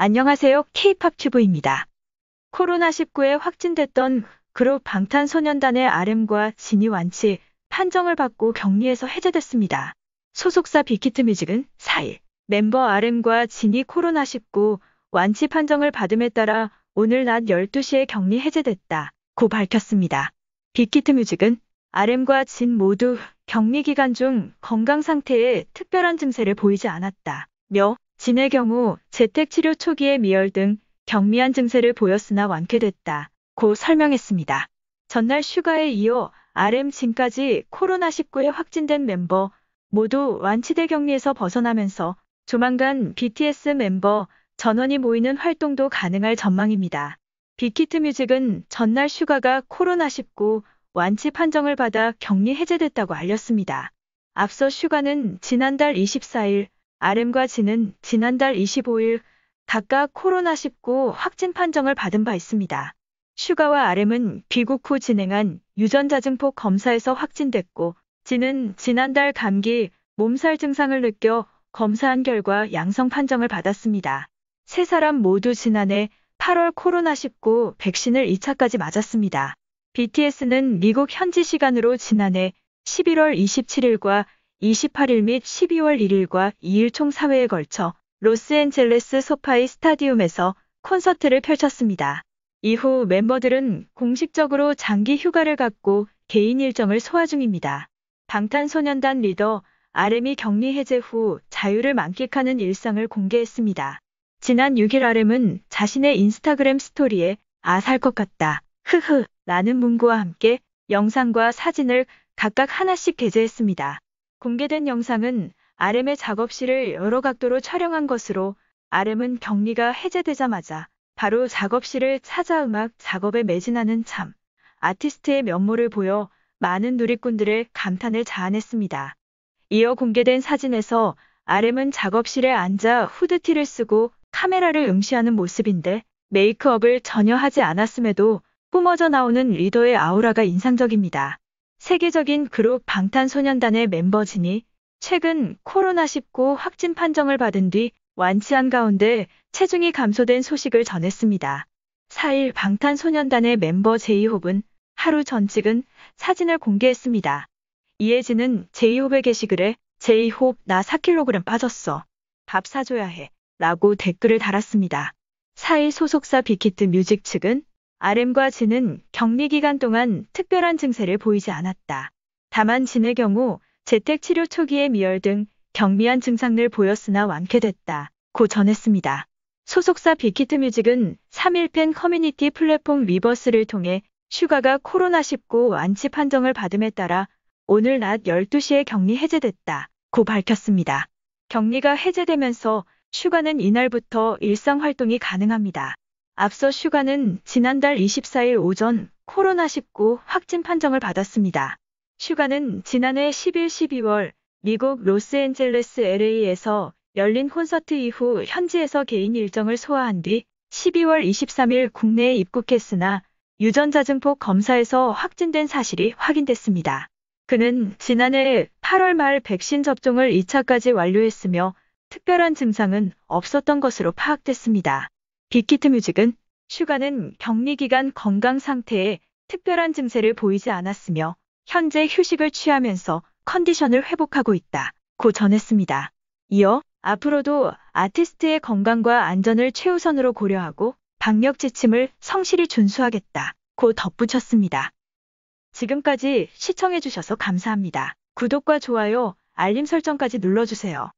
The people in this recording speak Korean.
안녕하세요. K-팝 튜브입니다. 코로나19에 확진됐던 그룹 방탄소년단의 RM과 진이 완치 판정을 받고 격리에서 해제됐습니다. 소속사 빅히트 뮤직은 4일 멤버 RM과 진이 코로나19 완치 판정을 받음에 따라 오늘 낮 12시에 격리 해제됐다. 고 밝혔습니다. 빅히트 뮤직은 RM과 진 모두 격리 기간 중 건강 상태에 특별한 증세를 보이지 않았다. 며 진의 경우 재택치료 초기에 미열 등 경미한 증세를 보였으나 완쾌됐다. 고 설명했습니다. 전날 슈가에 이어 RM 진까지 코로나19에 확진된 멤버 모두 완치대 격리에서 벗어나면서 조만간 BTS 멤버 전원이 모이는 활동도 가능할 전망입니다. 빅히트 뮤직은 전날 슈가가 코로나19 완치 판정을 받아 격리 해제됐다고 알렸습니다. 앞서 슈가는 지난달 24일 RM과 진은 지난달 25일 각각 코로나19 확진 판정을 받은 바 있습니다. 슈가와 RM은 귀국 후 진행한 유전자 증폭 검사에서 확진됐고 진은 지난달 감기, 몸살 증상을 느껴 검사한 결과 양성 판정을 받았습니다. 세 사람 모두 지난해 8월 코로나19 백신을 2차까지 맞았습니다. BTS는 미국 현지 시간으로 지난해 11월 27일과 28일 및 12월 1일과 2일 총 4회에 걸쳐 로스앤젤레스 소파이 스타디움에서 콘서트를 펼쳤습니다. 이후 멤버들은 공식적으로 장기 휴가를 갖고 개인 일정을 소화 중입니다. 방탄소년단 리더 RM이 격리 해제 후 자유를 만끽하는 일상을 공개했습니다. 지난 6일 RM은 자신의 인스타그램 스토리에 아 살 것 같다. 흐흐 라는 문구와 함께 영상과 사진을 각각 하나씩 게재했습니다. 공개된 영상은 RM의 작업실을 여러 각도로 촬영한 것으로 RM은 격리가 해제되자마자 바로 작업실을 찾아 음악 작업에 매진하는 참 아티스트의 면모를 보여 많은 누리꾼들의 감탄을 자아냈습니다. 이어 공개된 사진에서 RM은 작업실에 앉아 후드티를 쓰고 카메라를 응시하는 모습인데 메이크업을 전혀 하지 않았음에도 뿜어져 나오는 리더의 아우라가 인상적입니다. 세계적인 그룹 방탄소년단의 멤버진이 최근 코로나19 확진 판정을 받은 뒤 완치한 가운데 체중이 감소된 소식을 전했습니다. 4일 방탄소년단의 멤버 제이홉은 하루 전 찍은 사진을 공개했습니다. 이혜진은 제이홉의 게시글에 제이홉 나 4kg 빠졌어. 밥 사줘야 해. 라고 댓글을 달았습니다. 4일 소속사 비키트 뮤직 측은 RM과 진은 격리 기간 동안 특별한 증세를 보이지 않았다. 다만 진의 경우 재택 치료 초기의 미열 등 경미한 증상을 보였으나 완쾌됐다. 고 전했습니다. 소속사 빅히트 뮤직은 3일 팬 커뮤니티 플랫폼 위버스를 통해 슈가가 코로나19 완치 판정을 받음에 따라 오늘 낮 12시에 격리 해제됐다. 고 밝혔습니다. 격리가 해제되면서 슈가는 이날부터 일상 활동이 가능합니다. 앞서 슈가는 지난달 24일 오전 코로나19 확진 판정을 받았습니다. 슈가는 지난해 1 1 12월 미국 로스앤젤레스 LA에서 열린 콘서트 이후 현지에서 개인 일정을 소화한 뒤 12월 23일 국내에 입국했으나 유전자 증폭 검사에서 확진된 사실이 확인됐습니다. 그는 지난해 8월 말 백신 접종을 2차까지 완료했으며 특별한 증상은 없었던 것으로 파악됐습니다. 빅히트 뮤직은 슈가는 격리 기간 건강 상태에 특별한 증세를 보이지 않았으며 현재 휴식을 취하면서 컨디션을 회복하고 있다. 고 전했습니다. 이어 앞으로도 아티스트의 건강과 안전을 최우선으로 고려하고 방역 지침을 성실히 준수하겠다. 고 덧붙였습니다. 지금까지 시청해주셔서 감사합니다. 구독과 좋아요, 알림 설정까지 눌러주세요.